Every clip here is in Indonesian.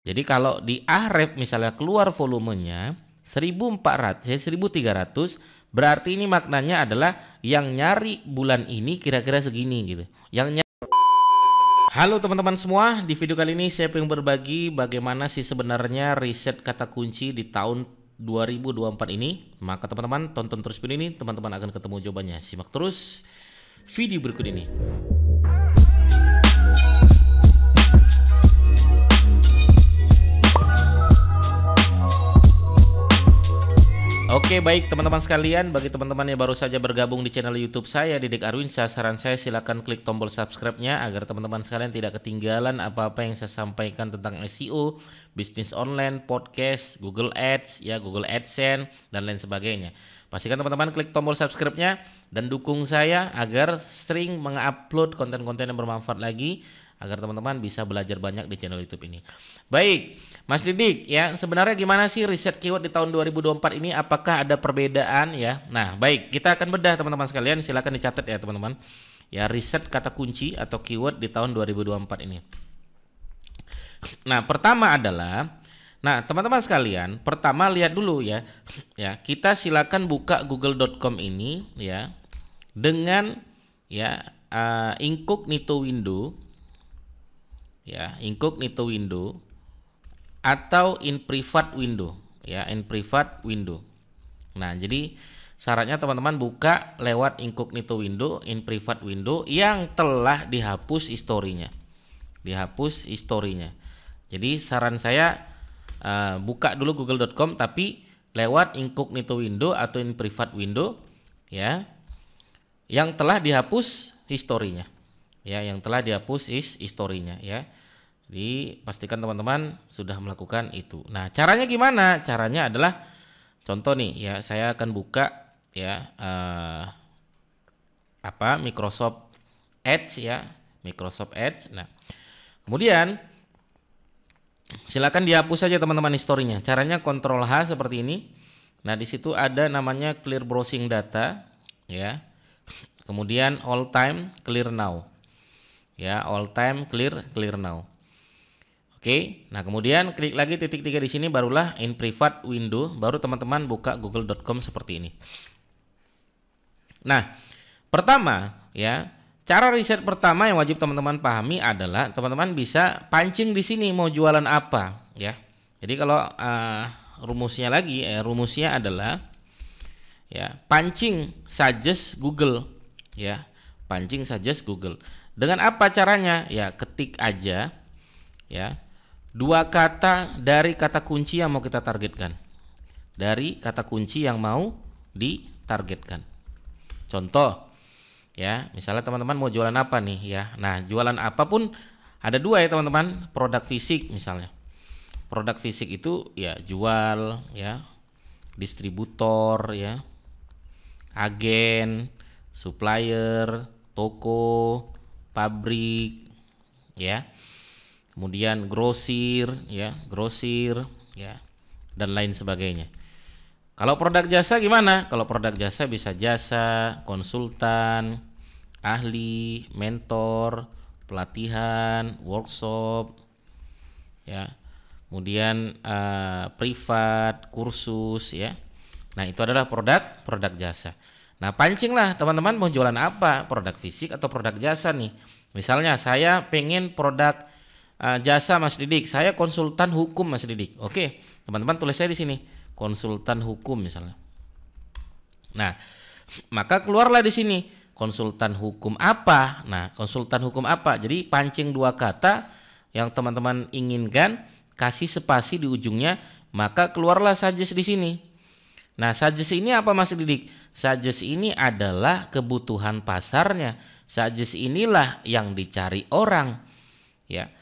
Jadi kalau di Ahref misalnya keluar volumenya 1400 ya 1300 berarti ini maknanya adalah yang nyari bulan ini kira-kira segini gitu. Yang nyari Halo teman-teman semua, di video kali ini saya ingin berbagi bagaimana sih sebenarnya riset kata kunci di tahun 2024 ini. Maka teman-teman tonton terus video ini, teman-teman akan ketemu jawabannya. Simak terus video berikut ini. Oke baik teman-teman sekalian bagi teman-teman yang baru saja bergabung di channel YouTube saya Didik Arwinsa saran saya silakan klik tombol subscribe-nya agar teman-teman sekalian tidak ketinggalan apa-apa yang saya sampaikan tentang SEO, bisnis online, podcast, Google Ads, ya Google AdSense dan lain sebagainya. Pastikan teman-teman klik tombol subscribe-nya dan dukung saya agar sering mengupload konten-konten yang bermanfaat lagi agar teman-teman bisa belajar banyak di channel YouTube ini. Baik, Mas Didik, ya sebenarnya gimana sih riset keyword di tahun 2024 ini? Apakah ada perbedaan ya? Nah, baik, kita akan bedah teman-teman sekalian, silakan dicatat ya teman-teman. Ya, riset kata kunci atau keyword di tahun 2024 ini. Nah, pertama adalah Nah, teman-teman sekalian, pertama lihat dulu ya. Ya, kita silakan buka google.com ini ya dengan ya uh, incognito window ya incognito window atau in private window ya in private window nah jadi syaratnya teman-teman buka lewat incognito window in private window yang telah dihapus historinya dihapus historinya jadi saran saya uh, buka dulu google.com tapi lewat incognito window atau in private window ya yang telah dihapus historinya ya yang telah dihapus is historinya ya jadi pastikan teman-teman sudah melakukan itu nah caranya gimana caranya adalah contoh nih ya saya akan buka ya eh, apa Microsoft Edge ya Microsoft Edge nah kemudian silakan dihapus saja teman-teman historinya caranya kontrol H seperti ini nah di situ ada namanya clear browsing data ya kemudian all time clear now ya all time clear clear now oke nah kemudian klik lagi titik tiga di sini barulah in private window baru teman-teman buka google.com seperti ini nah pertama ya cara riset pertama yang wajib teman-teman pahami adalah teman-teman bisa pancing di sini mau jualan apa ya jadi kalau uh, rumusnya lagi eh, rumusnya adalah ya pancing suggest Google ya pancing suggest Google dengan apa caranya? Ya, ketik aja ya. Dua kata dari kata kunci yang mau kita targetkan. Dari kata kunci yang mau ditargetkan. Contoh ya, misalnya teman-teman mau jualan apa nih ya. Nah, jualan apapun ada dua ya teman-teman, produk fisik misalnya. Produk fisik itu ya jual ya, distributor ya, agen, supplier, toko, pabrik ya kemudian grosir ya grosir ya dan lain sebagainya kalau produk jasa gimana kalau produk jasa bisa jasa konsultan ahli mentor pelatihan workshop ya kemudian uh, privat kursus ya nah itu adalah produk produk jasa Nah, pancinglah teman-teman mau jualan apa, produk fisik atau produk jasa nih. Misalnya saya pengen produk uh, jasa Mas Didik, saya konsultan hukum Mas Didik. Oke, teman-teman tulis saya di sini, konsultan hukum misalnya. Nah, maka keluarlah di sini konsultan hukum apa? Nah, konsultan hukum apa? Jadi pancing dua kata yang teman-teman inginkan, kasih spasi di ujungnya, maka keluarlah saja di sini. Nah, suggest ini apa Mas Didik? Suggest ini adalah kebutuhan pasarnya. Suggest inilah yang dicari orang. Ya.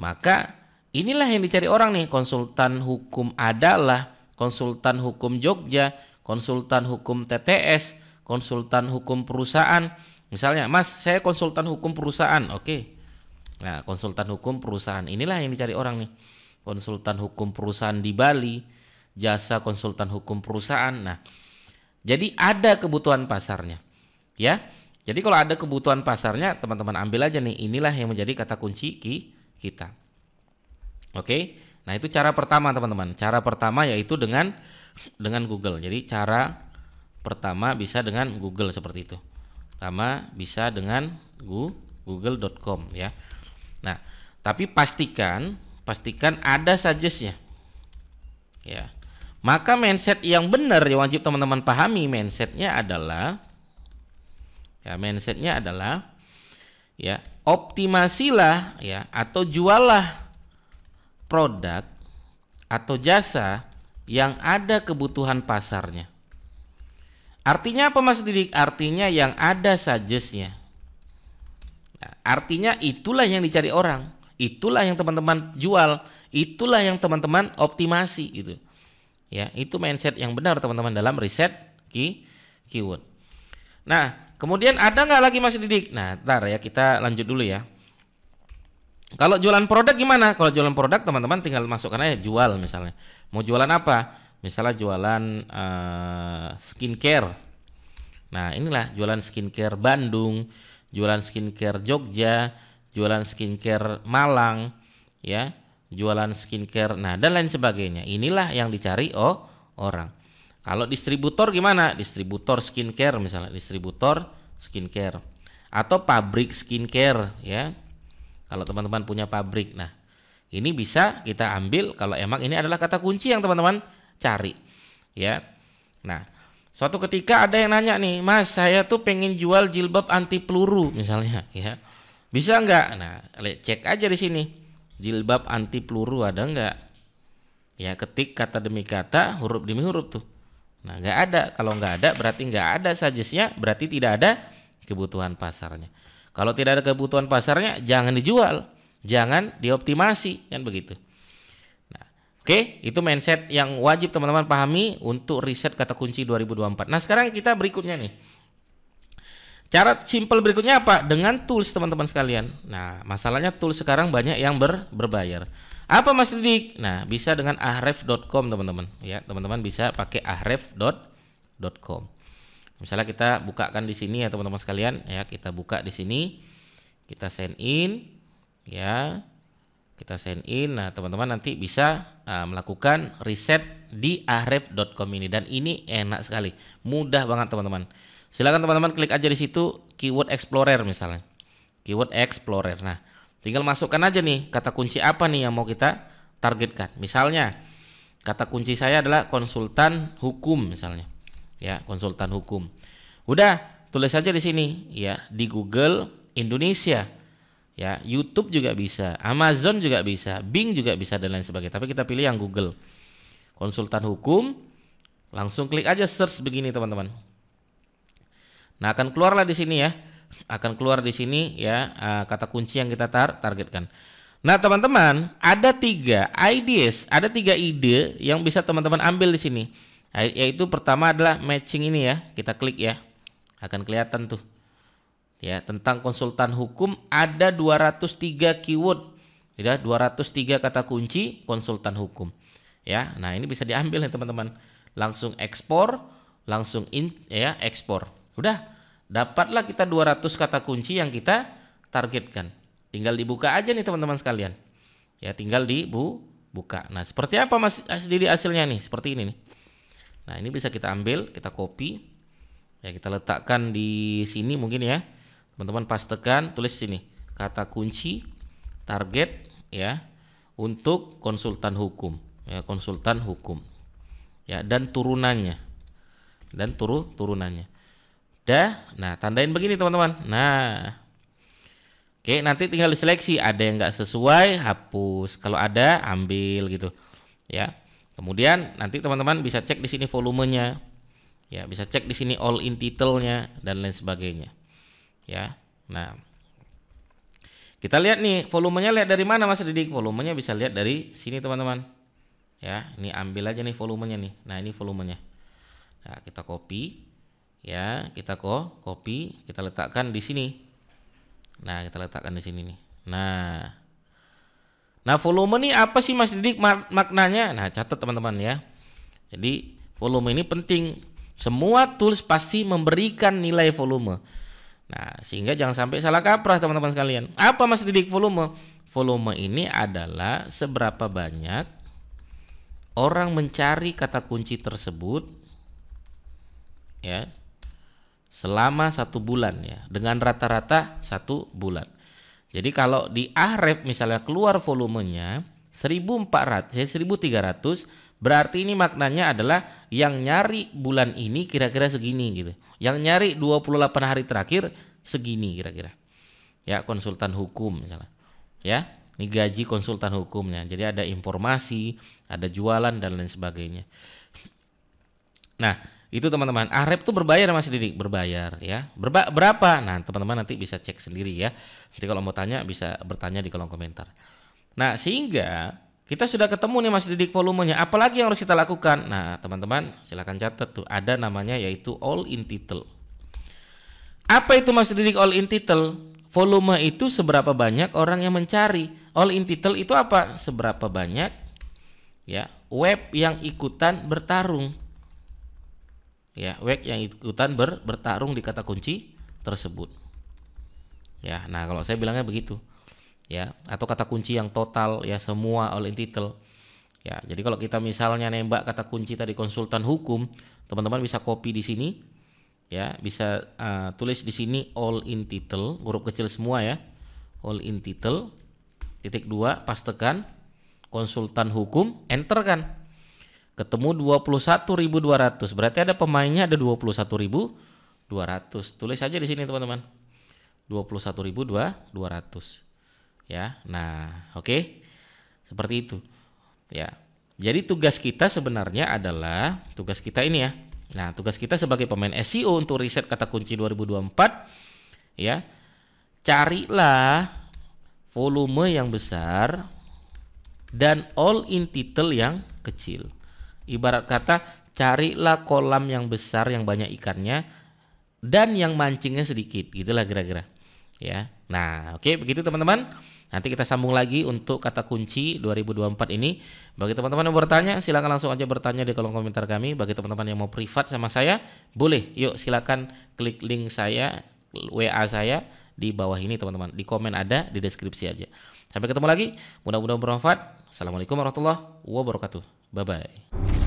Maka inilah yang dicari orang nih, konsultan hukum adalah konsultan hukum Jogja, konsultan hukum TTS, konsultan hukum perusahaan. Misalnya, Mas, saya konsultan hukum perusahaan. Oke. Nah, konsultan hukum perusahaan inilah yang dicari orang nih. Konsultan hukum perusahaan di Bali jasa konsultan hukum perusahaan. Nah, jadi ada kebutuhan pasarnya. Ya. Jadi kalau ada kebutuhan pasarnya, teman-teman ambil aja nih. Inilah yang menjadi kata kunci ki kita. Oke. Nah, itu cara pertama, teman-teman. Cara pertama yaitu dengan dengan Google. Jadi cara pertama bisa dengan Google seperti itu. Pertama bisa dengan google.com ya. Nah, tapi pastikan pastikan ada suggestnya. Ya. Maka mindset yang benar yang wajib teman-teman pahami mindsetnya adalah ya mindsetnya adalah ya optimasilah ya atau jualah produk atau jasa yang ada kebutuhan pasarnya. Artinya apa Mas Didik? Artinya yang ada sih ya nah, artinya itulah yang dicari orang, itulah yang teman-teman jual, itulah yang teman-teman optimasi gitu. Ya, itu mindset yang benar teman-teman dalam riset key keyword. Nah, kemudian ada nggak lagi Mas Didik? Nah, ntar ya kita lanjut dulu ya. Kalau jualan produk gimana? Kalau jualan produk teman-teman tinggal masukkan aja jual misalnya. Mau jualan apa? Misalnya jualan uh, skincare. Nah inilah jualan skincare Bandung, jualan skincare Jogja, jualan skincare Malang, ya jualan skincare, nah dan lain sebagainya. Inilah yang dicari oh orang. Kalau distributor gimana? Distributor skincare misalnya, distributor skincare atau pabrik skincare ya. Kalau teman-teman punya pabrik, nah ini bisa kita ambil kalau emang ini adalah kata kunci yang teman-teman cari ya. Nah suatu ketika ada yang nanya nih, Mas saya tuh pengen jual jilbab anti peluru misalnya ya. Bisa nggak? Nah, cek aja di sini jilbab anti peluru ada nggak? Ya ketik kata demi kata, huruf demi huruf tuh. Nah nggak ada. Kalau nggak ada berarti nggak ada sajisnya, berarti tidak ada kebutuhan pasarnya. Kalau tidak ada kebutuhan pasarnya, jangan dijual, jangan dioptimasi, kan begitu. Nah, oke, okay, itu mindset yang wajib teman-teman pahami untuk riset kata kunci 2024. Nah sekarang kita berikutnya nih Cara simple berikutnya apa? Dengan tools teman-teman sekalian. Nah, masalahnya tools sekarang banyak yang ber, berbayar. Apa Mas Didik? Nah, bisa dengan ahref.com teman-teman. Ya, teman-teman bisa pakai ahref.com. Misalnya kita bukakan di sini ya teman-teman sekalian. Ya, kita buka di sini. Kita send in. Ya, kita send in. Nah, teman-teman nanti bisa uh, melakukan riset di ahref.com ini. Dan ini enak sekali. Mudah banget teman-teman. Silakan teman-teman klik aja di situ keyword explorer misalnya. Keyword explorer. Nah, tinggal masukkan aja nih kata kunci apa nih yang mau kita targetkan. Misalnya kata kunci saya adalah konsultan hukum misalnya. Ya, konsultan hukum. Udah, tulis aja di sini ya di Google Indonesia. Ya, YouTube juga bisa, Amazon juga bisa, Bing juga bisa dan lain sebagainya. Tapi kita pilih yang Google. Konsultan hukum langsung klik aja search begini teman-teman Nah, akan keluarlah di sini ya. Akan keluar di sini ya eh, kata kunci yang kita tar targetkan. Nah, teman-teman, ada tiga ideas, ada tiga ide yang bisa teman-teman ambil di sini. Yaitu pertama adalah matching ini ya. Kita klik ya. Akan kelihatan tuh. Ya, tentang konsultan hukum ada 203 keyword. Ya, 203 kata kunci konsultan hukum. Ya, nah ini bisa diambil ya teman-teman. Langsung ekspor, langsung in ya ekspor. Udah, dapatlah kita 200 kata kunci yang kita targetkan. Tinggal dibuka aja nih teman-teman sekalian. Ya, tinggal dibuka. Nah, seperti apa Mas Didi hasilnya nih? Seperti ini nih. Nah, ini bisa kita ambil, kita copy. Ya, kita letakkan di sini mungkin ya. Teman-teman pastekan, tulis sini kata kunci target ya untuk konsultan hukum. Ya, konsultan hukum. Ya, dan turunannya. Dan turu turunannya. Udah. Nah, tandain begini teman-teman. Nah. Oke, nanti tinggal diseleksi. Ada yang nggak sesuai, hapus. Kalau ada, ambil gitu. Ya. Kemudian nanti teman-teman bisa cek di sini volumenya. Ya, bisa cek di sini all in title dan lain sebagainya. Ya. Nah, kita lihat nih volumenya lihat dari mana Mas Didik? Volumenya bisa lihat dari sini teman-teman. Ya, ini ambil aja nih volumenya nih. Nah, ini volumenya. Nah, kita copy ya kita ko copy kita letakkan di sini nah kita letakkan di sini nih nah nah volume ini apa sih mas didik maknanya nah catat teman-teman ya jadi volume ini penting semua tools pasti memberikan nilai volume nah sehingga jangan sampai salah kaprah teman-teman sekalian apa mas didik volume volume ini adalah seberapa banyak orang mencari kata kunci tersebut ya selama satu bulan ya dengan rata-rata satu bulan. Jadi kalau di ahrep misalnya keluar volumenya 1400 ya 1300 berarti ini maknanya adalah yang nyari bulan ini kira-kira segini gitu. Yang nyari 28 hari terakhir segini kira-kira. Ya konsultan hukum misalnya. Ya, ini gaji konsultan hukumnya. Jadi ada informasi, ada jualan dan lain sebagainya. Nah, itu teman-teman, Arab tuh berbayar Mas Didik, berbayar ya. Berba berapa? Nah, teman-teman nanti bisa cek sendiri ya. Nanti kalau mau tanya bisa bertanya di kolom komentar. Nah, sehingga kita sudah ketemu nih Mas Didik volumenya. Apalagi yang harus kita lakukan? Nah, teman-teman silahkan catat tuh. Ada namanya yaitu all in title. Apa itu Mas Didik all in title? Volume itu seberapa banyak orang yang mencari. All in title itu apa? Seberapa banyak ya web yang ikutan bertarung ya wake yang ikutan ber, bertarung di kata kunci tersebut ya nah kalau saya bilangnya begitu ya atau kata kunci yang total ya semua all in title ya jadi kalau kita misalnya nembak kata kunci tadi konsultan hukum teman-teman bisa copy di sini ya bisa uh, tulis di sini all in title huruf kecil semua ya all in title titik dua pas tekan konsultan hukum enter kan ketemu 21.200 berarti ada pemainnya ada 21.200 tulis aja di sini teman-teman 21.200 ya nah oke okay. seperti itu ya jadi tugas kita sebenarnya adalah tugas kita ini ya nah tugas kita sebagai pemain SEO untuk riset kata kunci 2024 ya carilah volume yang besar dan all in title yang kecil Ibarat kata, carilah kolam yang besar yang banyak ikannya dan yang mancingnya sedikit. gitulah kira-kira. Ya. Nah, oke okay, begitu teman-teman. Nanti kita sambung lagi untuk kata kunci 2024 ini. Bagi teman-teman yang bertanya, silakan langsung aja bertanya di kolom komentar kami. Bagi teman-teman yang mau privat sama saya, boleh. Yuk silakan klik link saya, WA saya di bawah ini teman-teman. Di komen ada, di deskripsi aja. Sampai ketemu lagi. Mudah-mudahan bermanfaat. Assalamualaikum warahmatullahi wabarakatuh. Bye-bye.